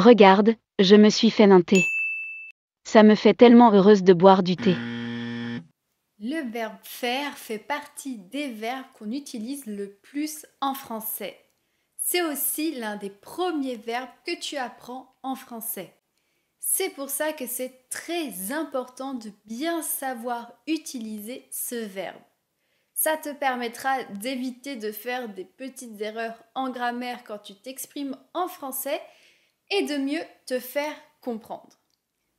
Regarde, je me suis fait un thé. Ça me fait tellement heureuse de boire du thé. Le verbe faire fait partie des verbes qu'on utilise le plus en français. C'est aussi l'un des premiers verbes que tu apprends en français. C'est pour ça que c'est très important de bien savoir utiliser ce verbe. Ça te permettra d'éviter de faire des petites erreurs en grammaire quand tu t'exprimes en français et de mieux te faire comprendre.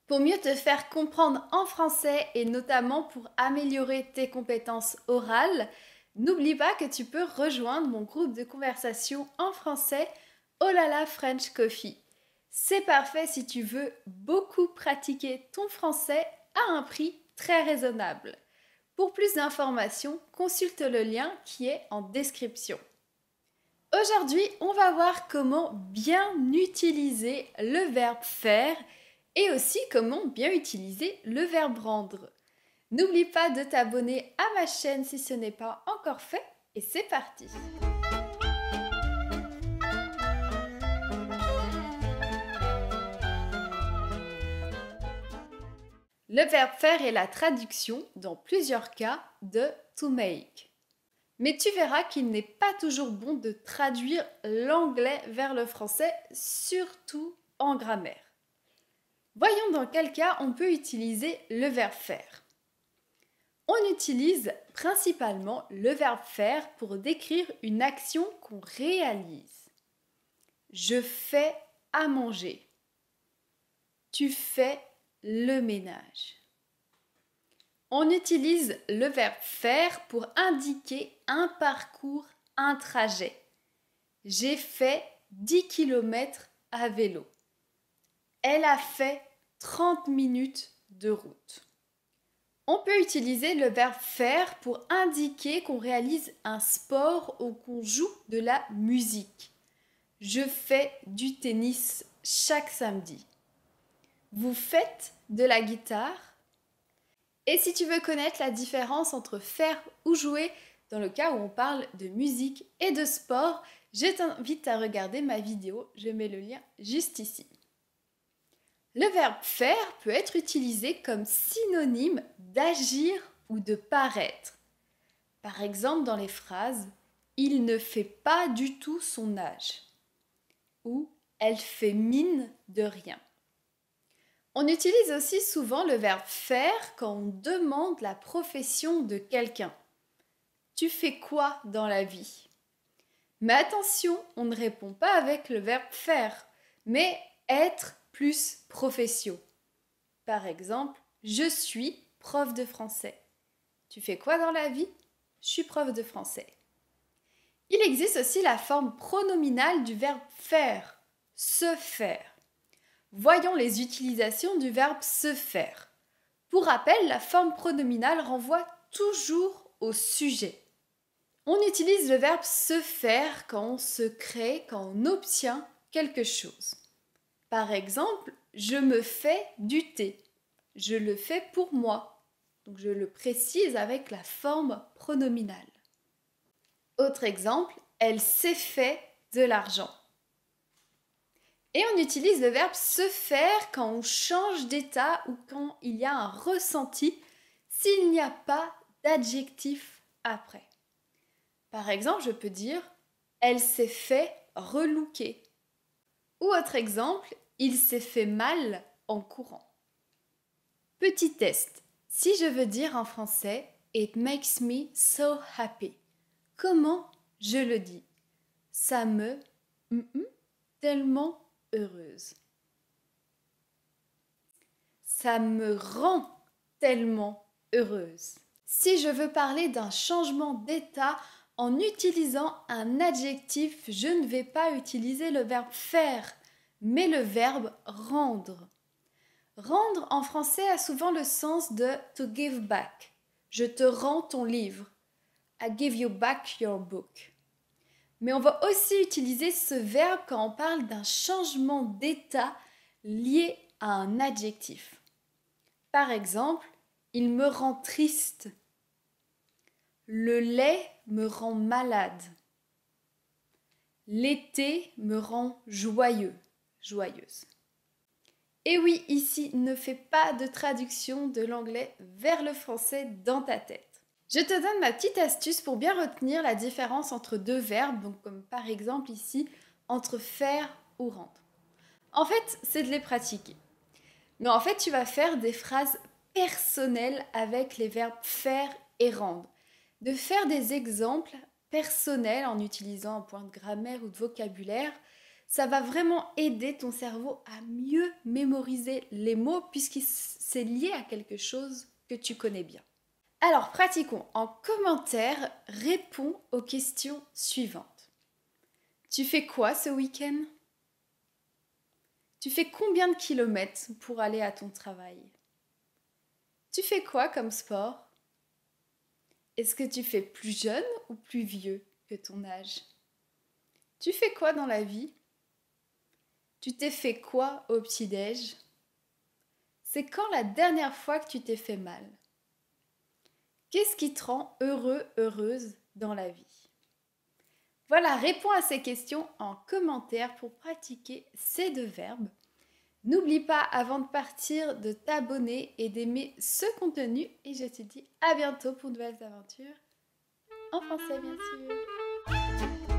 Pour mieux te faire comprendre en français et notamment pour améliorer tes compétences orales, n'oublie pas que tu peux rejoindre mon groupe de conversation en français Olala French Coffee. C'est parfait si tu veux beaucoup pratiquer ton français à un prix très raisonnable. Pour plus d'informations, consulte le lien qui est en description. Aujourd'hui, on va voir comment bien utiliser le verbe faire et aussi comment bien utiliser le verbe rendre. N'oublie pas de t'abonner à ma chaîne si ce n'est pas encore fait et c'est parti Le verbe faire est la traduction, dans plusieurs cas, de to make. Mais tu verras qu'il n'est pas toujours bon de traduire l'anglais vers le français, surtout en grammaire. Voyons dans quel cas on peut utiliser le verbe faire. On utilise principalement le verbe faire pour décrire une action qu'on réalise. Je fais à manger. Tu fais le ménage. On utilise le verbe faire pour indiquer un parcours, un trajet. J'ai fait 10 km à vélo. Elle a fait 30 minutes de route. On peut utiliser le verbe faire pour indiquer qu'on réalise un sport ou qu'on joue de la musique. Je fais du tennis chaque samedi. Vous faites de la guitare et si tu veux connaître la différence entre faire ou jouer dans le cas où on parle de musique et de sport, je t'invite à regarder ma vidéo, je mets le lien juste ici. Le verbe faire peut être utilisé comme synonyme d'agir ou de paraître. Par exemple dans les phrases ⁇ Il ne fait pas du tout son âge ⁇ ou ⁇ Elle fait mine de rien ⁇ on utilise aussi souvent le verbe faire quand on demande la profession de quelqu'un. Tu fais quoi dans la vie Mais attention, on ne répond pas avec le verbe faire, mais être plus profession. Par exemple, je suis prof de français. Tu fais quoi dans la vie Je suis prof de français. Il existe aussi la forme pronominale du verbe faire, se faire. Voyons les utilisations du verbe se faire. Pour rappel, la forme pronominale renvoie toujours au sujet. On utilise le verbe se faire quand on se crée, quand on obtient quelque chose. Par exemple, je me fais du thé. Je le fais pour moi. Donc je le précise avec la forme pronominale. Autre exemple, elle s'est fait de l'argent. Et on utilise le verbe se faire quand on change d'état ou quand il y a un ressenti s'il n'y a pas d'adjectif après. Par exemple, je peux dire elle s'est fait relooker. Ou autre exemple, il s'est fait mal en courant. Petit test. Si je veux dire en français It makes me so happy. Comment je le dis Ça me mm, mm, tellement heureuse. Ça me rend tellement heureuse. Si je veux parler d'un changement d'état en utilisant un adjectif, je ne vais pas utiliser le verbe faire, mais le verbe rendre. Rendre en français a souvent le sens de to give back. Je te rends ton livre. I give you back your book. Mais on va aussi utiliser ce verbe quand on parle d'un changement d'état lié à un adjectif. Par exemple, il me rend triste. Le lait me rend malade. L'été me rend joyeux, joyeuse. Et oui, ici, ne fais pas de traduction de l'anglais vers le français dans ta tête. Je te donne ma petite astuce pour bien retenir la différence entre deux verbes, comme par exemple ici entre faire ou rendre. En fait, c'est de les pratiquer. Mais en fait, tu vas faire des phrases personnelles avec les verbes faire et rendre. De faire des exemples personnels en utilisant un point de grammaire ou de vocabulaire, ça va vraiment aider ton cerveau à mieux mémoriser les mots puisque c'est lié à quelque chose que tu connais bien. Alors pratiquons. En commentaire, réponds aux questions suivantes. Tu fais quoi ce week-end Tu fais combien de kilomètres pour aller à ton travail Tu fais quoi comme sport Est-ce que tu fais plus jeune ou plus vieux que ton âge Tu fais quoi dans la vie Tu t'es fait quoi au petit-déj C'est quand la dernière fois que tu t'es fait mal Qu'est-ce qui te rend heureux, heureuse dans la vie Voilà, réponds à ces questions en commentaire pour pratiquer ces deux verbes. N'oublie pas avant de partir de t'abonner et d'aimer ce contenu et je te dis à bientôt pour de nouvelles aventures en français bien sûr.